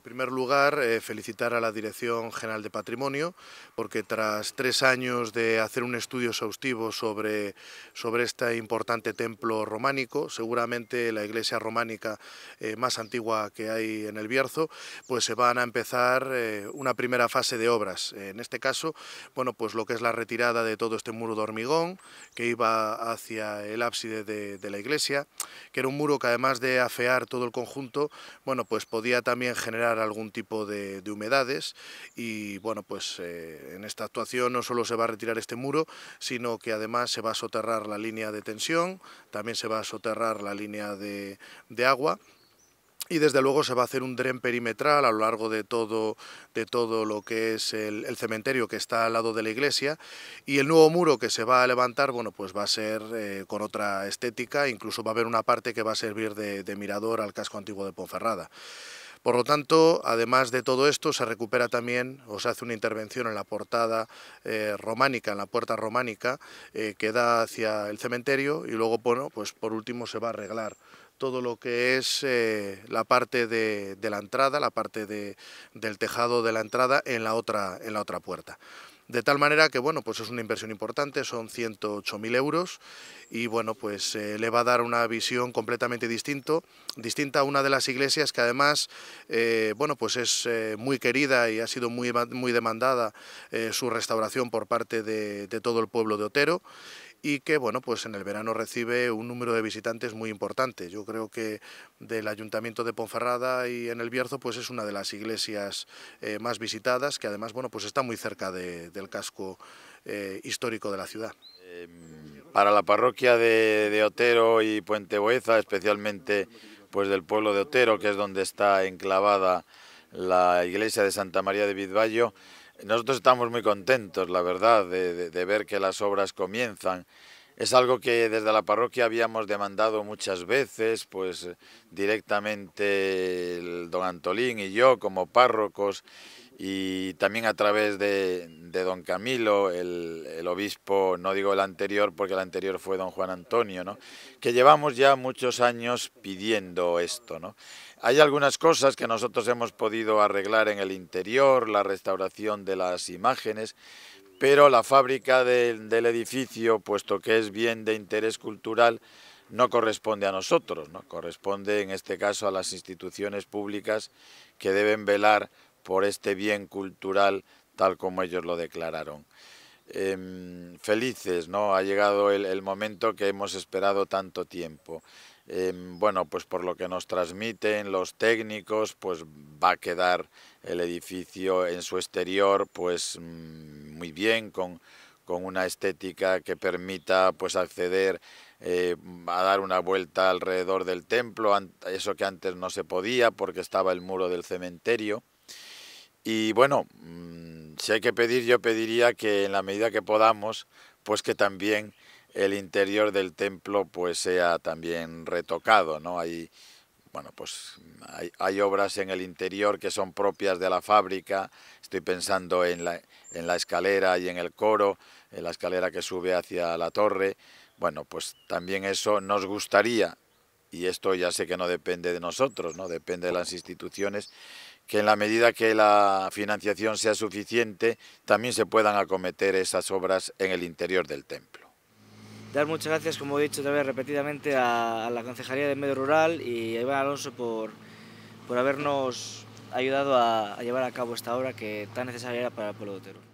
En primer lugar, eh, felicitar a la Dirección General de Patrimonio, porque tras tres años de hacer un estudio exhaustivo sobre, sobre este importante templo románico, seguramente la iglesia románica eh, más antigua que hay en el Bierzo, pues se van a empezar eh, una primera fase de obras. En este caso, bueno, pues lo que es la retirada de todo este muro de hormigón que iba hacia el ábside de, de la iglesia, que era un muro que además de afear todo el conjunto, bueno, pues podía también generar algún tipo de, humedades y bueno pues eh, en esta actuación no solo se va a retirar este muro sino que además se va a soterrar la línea de tensión, también se va a soterrar la línea de, agua y desde luego se va a hacer un dren perimetral a lo largo de todo, de todo lo que es el, cementerio que está al lado de la iglesia y el nuevo muro que se va a levantar bueno pues va a ser eh, con otra estética incluso va a haber una parte que va a servir de mirador al casco antiguo de Ponferrada. Por lo tanto, además de todo esto, se recupera también, o se hace una intervención en la portada eh, románica, en la puerta románica, eh, que da hacia el cementerio y luego, bueno, pues por último se va a arreglar todo lo que es eh, la parte de, la entrada, la parte de, del tejado de la entrada en la otra puerta. De tal manera que, bueno, pues es una inversión importante, son 108.000 euros y, bueno, pues eh, le va a dar una visión completamente distinto, distinta a una de las iglesias que además, eh, bueno, pues es eh, muy querida y ha sido muy, muy demandada su restauración por parte de todo el pueblo de Otero y que bueno, pues en el verano recibe un número de visitantes muy importante. Yo creo que del Ayuntamiento de Ponferrada y en el Bierzo pues es una de las iglesias eh, más visitadas que además bueno, pues está muy cerca del casco eh, histórico de la ciudad. Em, para la parroquia de, Otero y Puente Boeza, especialmente pues del pueblo de Otero, que es donde está enclavada la iglesia de Santa María de Vidvallo, nosotros estamos muy contentos, la verdad, de, ver que las obras comienzan. Es algo que desde la parroquia habíamos demandado muchas veces, pues directamente el don Antolín y yo como párrocos, y también a través de, don Camilo, el, obispo, no digo el anterior porque el anterior fue don Juan Antonio, ¿no? que llevamos ya muchos años pidiendo esto. ¿no? Hay algunas cosas que nosotros hemos podido arreglar en el interior, la restauración de las imágenes, pero la fábrica del edificio, puesto que es bien de interés cultural, no corresponde a nosotros, ¿no? corresponde en este caso a las instituciones públicas que deben velar por este bien cultural tal como ellos lo declararon. Em, felices, ¿no? Ha llegado el, momento que hemos esperado tanto tiempo. Em, bueno, pues por lo que nos transmiten los técnicos, pues va a quedar el edificio en su exterior, pues mm, muy bien, con, una estética que permita pues acceder eh, a dar una vuelta alrededor del templo, eso que antes no se podía porque estaba el muro del cementerio. Y bueno, mm, si hay que pedir, yo pediría que en la medida que podamos, pues que también el interior del templo pues sea también retocado, ¿no? Hay, bueno, pues hay, hay, obras en el interior que son propias de la fábrica, estoy pensando en la, en la escalera y en el coro, en la escalera que sube hacia la torre, bueno, pues también eso nos gustaría, y esto ya sé que no depende de nosotros, ¿no? depende de las instituciones, que en la medida que la financiación sea suficiente, también se puedan acometer esas obras en el interior del templo. Dar muchas gracias, como he dicho vez repetidamente, a, la Concejalía de Medio Rural y a Iván Alonso por, por habernos ayudado a, llevar a cabo esta obra que tan necesaria era para el pueblo de Otero.